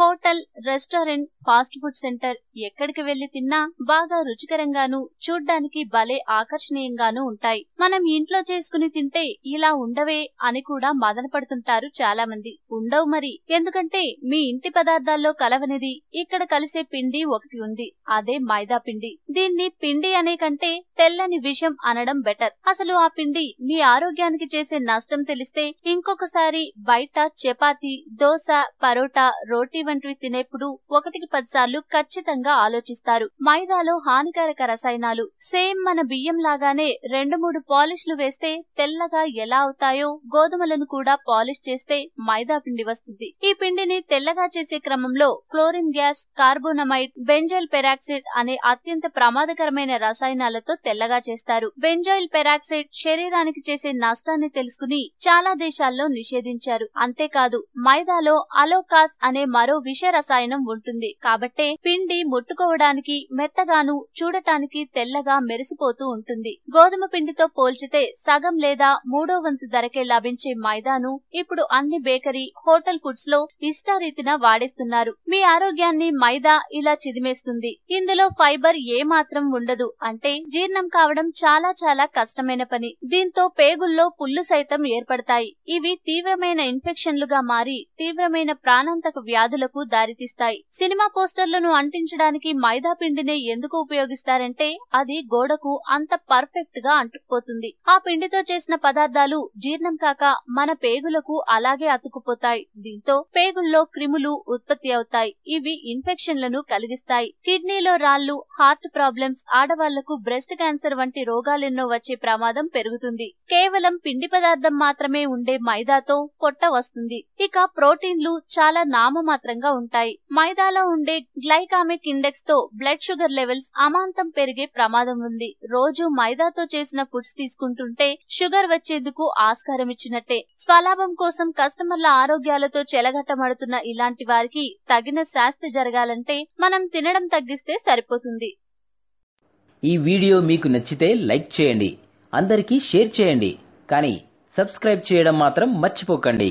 hotel restaurant fast food centre ఎక్కడికి వెళ్లి తిన్నా బాగా రుచికరంగాను చూడ్డానికి భలే ఆకర్షణీయంగాను ఉంటాయి మనం ఇంట్లో చేసుకుని తింటే ఇలా ఉండవే అని కూడా మదన పడుతుంటారు చాలా మంది ఉండవు మరి ఎందుకంటే మీ ఇంటి పదార్థాల్లో కలవనిది ఇక్కడ కలిసే పిండి ఒకటి ఉంది అదే మైదా పిండి దీన్ని పిండి అనే కంటే తెల్లని విషం అనడం బెటర్ అసలు ఆ పిండి మీ ఆరోగ్యానికి చేసే నష్టం తెలిస్తే ఇంకొకసారి బయట చపాతి దోశ పరోటా రోటీ వంటివి తినేప్పుడు ఒకటికి పది సార్లు ఖచ్చితంగా ఆలోచిస్తారు మైదాలో హానికారక రసాయనాలు సేమ్ మన బియ్యం లాగానే రెండు మూడు పాలిష్లు వేస్తే తెల్లగా ఎలా అవుతాయో గోధుమలను కూడా పాలిష్ చేస్తే మైదా పిండి వస్తుంది ఈ పిండిని తెల్లగా చేసే క్రమంలో chlorine gas carbonamide benzyl peroxide అనే అత్యంత ప్రమాదకరమైన రసాయనాలతో తెల్లగా చేస్తారు బెంజాయిల్ పెరాక్సైడ్ శరీరానికి చేసే నష్టాన్ని తెలుసుకుని చాలా దేశాల్లో నిషేధించారు అంతేకాదు మైదాలో అలోకాస్ అనే మరో మరో విష రసాయనం ఉంటుంది కాబట్టే పిండి ముట్టుకోవడానికి మెత్తగాను చూడటానికి తెల్లగా మెరిసిపోతూ ఉంటుంది గోధుమ పిండితో పోల్చితే సగం లేదా మూడో వంతు ధరకే లభించే మైదాను ఇప్పుడు అన్ని బేకరీ హోటల్ ఫుడ్స్ లో ఇష్టారీతిన వాడేస్తున్నారు మీ ఆరోగ్యాన్ని మైదా ఇలా చిదిమేస్తుంది ఇందులో ఫైబర్ ఏ మాత్రం ఉండదు అంటే జీర్ణం కావడం చాలా చాలా కష్టమైన పని దీంతో పేగుల్లో పుల్లు సైతం ఏర్పడతాయి ఇవి తీవ్రమైన ఇన్ఫెక్షన్లుగా మారి తీవ్రమైన ప్రాణాంతక వ్యాధులు వ్యాధులకు దారితీస్తాయి సినిమా పోస్టర్లను అంటించడానికి మైదా పిండిని ఎందుకు ఉపయోగిస్తారంటే అది గోడకు అంత పర్ఫెక్ట్ గా అంటుకుపోతుంది ఆ పిండితో చేసిన పదార్థాలు జీర్ణం కాక మన పేగులకు అలాగే అతుకుపోతాయి దీంతో పేగుల్లో క్రిములు ఉత్పత్తి అవుతాయి ఇవి ఇన్ఫెక్షన్లను కలిగిస్తాయి కిడ్నీలో రాళ్లు హార్ట్ ప్రాబ్లమ్స్ ఆడవాళ్లకు బ్రెస్ట్ క్యాన్సర్ వంటి రోగాలెన్నో వచ్చే ప్రమాదం పెరుగుతుంది కేవలం పిండి పదార్థం మాత్రమే ఉండే మైదాతో పొట్ట వస్తుంది ఇక ప్రోటీన్లు చాలా నామమాత్ర మాత్రంగా ఉంటాయి మైదాలో ఉండే గ్లైకామిక్ ఇండెక్స్ తో బ్లడ్ షుగర్ లెవెల్స్ అమాంతం పెరిగే ప్రమాదం ఉంది రోజు మైదాతో చేసిన ఫుడ్స్ తీసుకుంటుంటే షుగర్ వచ్చేందుకు ఆస్కారం ఇచ్చినట్టే స్వలాభం కోసం కస్టమర్ల ఆరోగ్యాలతో చెలగట్టమడుతున్న ఇలాంటి వారికి తగిన శాస్తి జరగాలంటే మనం తినడం తగ్గిస్తే సరిపోతుంది ఈ వీడియో మీకు నచ్చితే లైక్ చేయండి అందరికీ షేర్ చేయండి కానీ సబ్స్క్రైబ్ చేయడం మాత్రం మర్చిపోకండి